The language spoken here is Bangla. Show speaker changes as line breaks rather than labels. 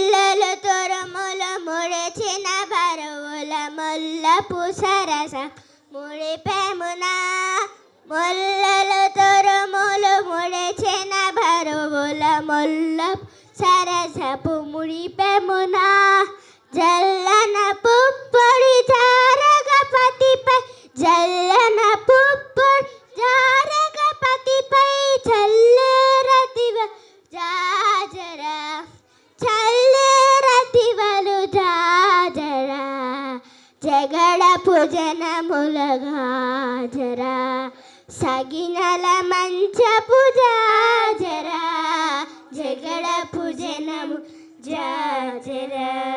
মোল্লালো তোর মোলা মরেছে না বারো ওলা মোল্লা পুষারাসা মরে পেমনা
মোল্লালো
তোর মল মরেছে না বারো ওলা মোল্লা সারাসা মুড়ি পেমনা జగడపు జనములగాజరా సగినల మంచపు జాజరా జగడపు జనము
జాజరా